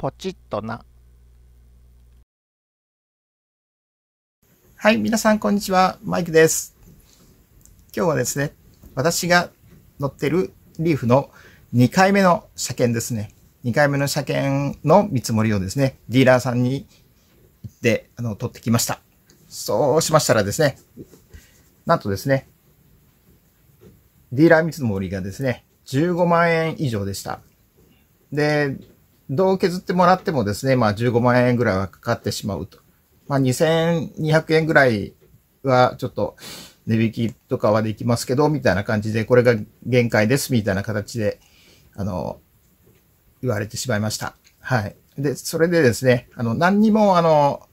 ポチッとな。はい、皆さんこんにちは。マイクです。今日はですね、私が乗ってるリーフの2回目の車検ですね。2回目の車検の見積もりをですね、ディーラーさんに行って、あの、取ってきました。そうしましたらですね、なんとですね、ディーラー見積もりがですね、15万円以上でした。で、どう削ってもらってもですね、まあ15万円ぐらいはかかってしまうと。まあ2200円ぐらいはちょっと値引きとかはできますけど、みたいな感じで、これが限界です、みたいな形で、あの、言われてしまいました。はい。で、それでですね、あの、何にもあの、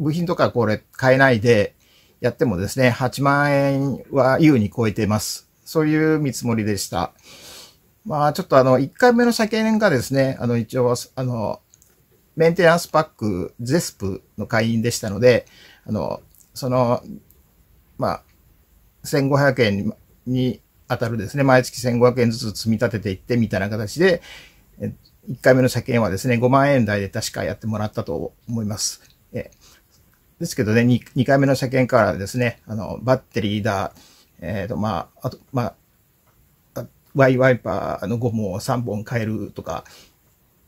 部品とかこれ買えないでやってもですね、8万円は優に超えています。そういう見積もりでした。まあ、ちょっとあの、1回目の車検がですね、あの、一応、あの、メンテナンスパック、ゼスプの会員でしたので、あの、その、まあ、1500円に当たるですね、毎月1500円ずつ積み立てていってみたいな形で、1回目の車検はですね、5万円台で確かやってもらったと思います。えですけどね2、2回目の車検からですね、あの、バッテリーだ、えっ、ー、と、まあ、あと、まあ、ワイワイパーのゴムを3本変えるとか、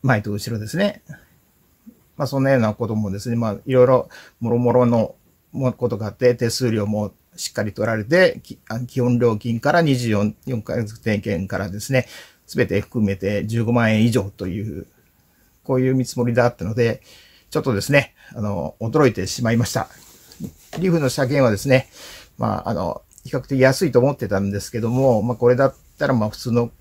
前と後ろですね。まあ、そんなようなこともですね、まあ、いろいろ、もろもろのことがあって、手数料もしっかり取られて、基本料金から24、4ヶ月点検からですね、すべて含めて15万円以上という、こういう見積もりだったので、ちょっとですね、あの、驚いてしまいました。リーフの車検はですね、まあ、あの、比較的安いと思ってたんですけども、まあ、これだったら、まあ普通の、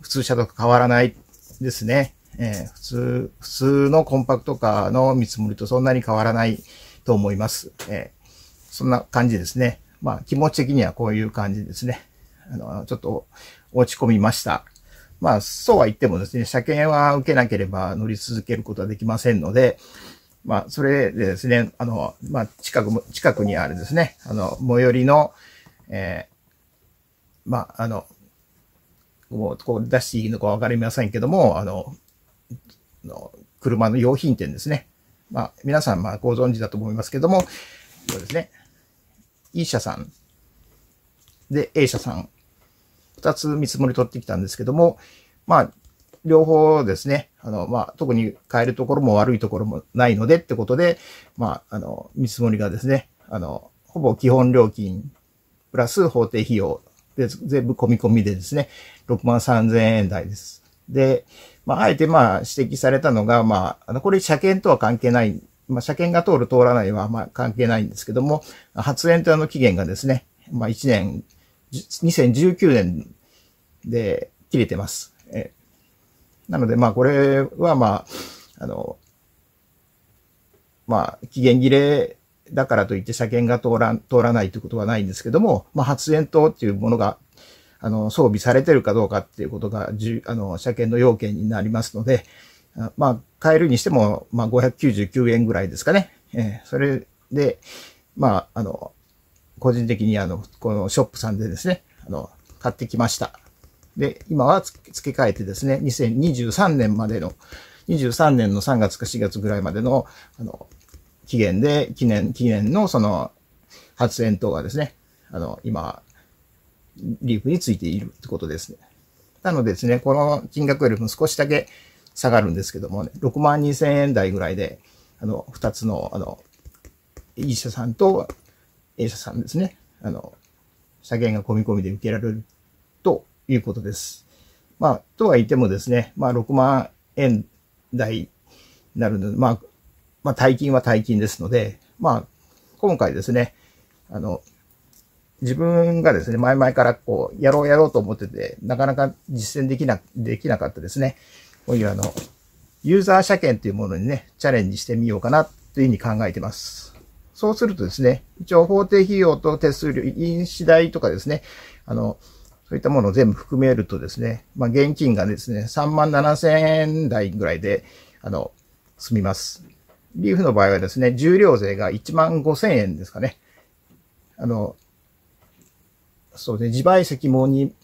普通車と変わらないですね。えー、普通、普通のコンパクトカーの見積もりとそんなに変わらないと思います。えー、そんな感じですね。まあ気持ち的にはこういう感じですね。あの、ちょっと落ち込みました。まあそうは言ってもですね、車検は受けなければ乗り続けることはできませんので、まあそれでですね、あの、まあ近く、近くにあるですね、あの、最寄りの、えー、まあ、あの、もうこう出していいのかわかりませんけども、あの、の車の用品店ですね。まあ、皆さん、まあ、ご存知だと思いますけども、そうですね。E 社さん。で、A 社さん。二つ見積もり取ってきたんですけども、まあ、両方ですね、あの、まあ、特に変えるところも悪いところもないのでってことで、まあ、あの、見積もりがですね、あの、ほぼ基本料金、プラス法定費用で、全部込み込みでですね、6万3000円台です。で、まあ、あえてまあ指摘されたのが、まあ、あの、これ車検とは関係ない、まあ、車検が通る通らないはまあ関係ないんですけども、発煙との期限がですね、まあ、1年、2019年で切れてます。えなので、まあ、これはまあ、あの、まあ、期限切れだからといって車検が通ら通らないということはないんですけども、まあ、発煙筒っていうものが、あの、装備されてるかどうかっていうことが、あの、車検の要件になりますので、まあ、買えるにしても、まあ、599円ぐらいですかね。えー、それで、まあ、あの、個人的にあの、このショップさんでですね、あの、買ってきました。で、今は付け替えてですね、2023年までの、23年の3月か4月ぐらいまでの、あの、期限で、記念、期限のその発煙筒がですね、あの、今、リーフについているってことですね。なのでですね、この金額よりも少しだけ下がるんですけどもね、6万2千円台ぐらいで、あの、2つの、あの、医者さんと A 社さんですね、あの、車検が込み込みで受けられるということです。まあ、とは言ってもですね、まあ、6万円台になるので、まあ、まあ、大金は大金ですので、まあ、今回ですね、あの、自分がですね、前々からこう、やろうやろうと思ってて、なかなか実践できな、できなかったですね。こういうあの、ユーザー車検というものにね、チャレンジしてみようかなというふうに考えてます。そうするとですね、一応法定費用と手数料、印紙代とかですね、あの、そういったものを全部含めるとですね、まあ、現金がですね、3万7千円台ぐらいで、あの、済みます。リーフの場合はですね、重量税が1万5千円ですかね。あの、そうね、自賠責もに、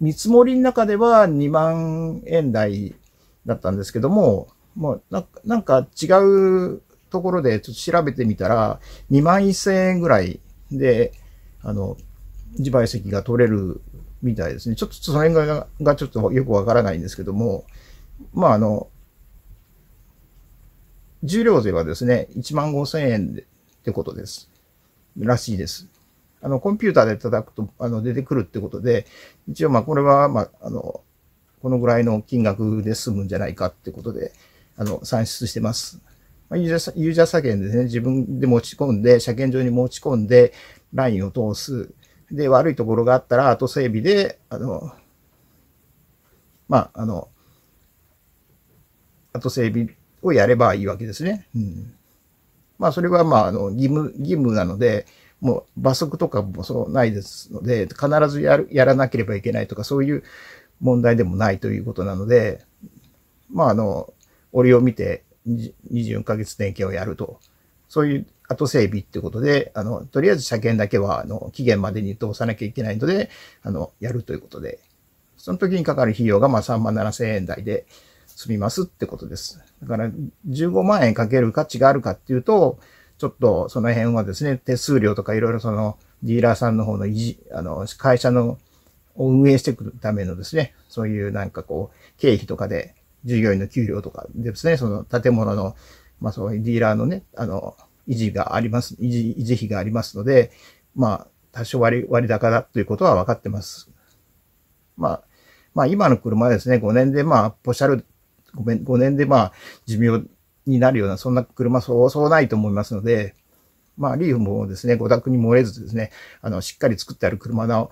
見積もりの中では2万円台だったんですけども、もうななんか違うところでちょっと調べてみたら、2万1千円ぐらいで、あの、自賠責が取れるみたいですね。ちょっとその辺が、がちょっとよくわからないんですけども、まああの、重量税はですね、1万5千円でってことです。らしいです。あの、コンピューターで叩くと、あの、出てくるってことで、一応、まあ、これは、まあ、あの、このぐらいの金額で済むんじゃないかってことで、あの、算出してます。まあ、ユーザー、ユーザー車検ですね、自分で持ち込んで、車検場に持ち込んで、ラインを通す。で、悪いところがあったら、後整備で、あの、まあ、あの、後整備をやればいいわけですね。うん。まあ、それはまあ、あの、義務、義務なので、もう罰則とかもそうないですので、必ずやる、やらなければいけないとか、そういう問題でもないということなので、まあ、あの、折を見て24ヶ月点検をやると、そういう後整備ってことで、あの、とりあえず車検だけは、あの、期限までに通さなきゃいけないので、あの、やるということで、その時にかかる費用が、まあ、3万7千円台で、済みますってことです。だから15万円かける価値があるかっていうと、ちょっとその辺はですね、手数料とかいろいろそのディーラーさんの方の維持、あの、会社のを運営してくるためのですね、そういうなんかこう、経費とかで、従業員の給料とかですね、その建物の、まあそういうディーラーのね、あの、維持があります、維持、維持費がありますので、まあ、多少割、割高だということは分かってます。まあ、まあ今の車ですね、5年でまあ、ポシャル5年 ,5 年でまあ寿命になるような、そんな車そうそうないと思いますので、まあ、リーフもですね、ご宅に漏れずですね、あの、しっかり作ってある車の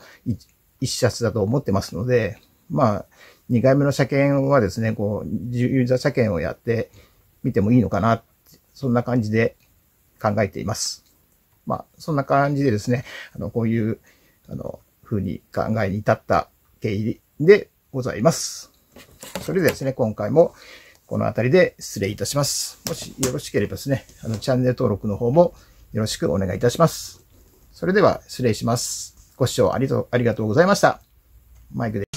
一冊だと思ってますので、まあ、2回目の車検はですね、こう、ユーザー車検をやってみてもいいのかな、そんな感じで考えています。まあ、そんな感じでですね、あの、こういう、あの、風に考えに至った経緯でございます。それではですね、今回もこの辺りで失礼いたします。もしよろしければですね、あのチャンネル登録の方もよろしくお願いいたします。それでは失礼します。ご視聴ありとありがとうございました。マイクで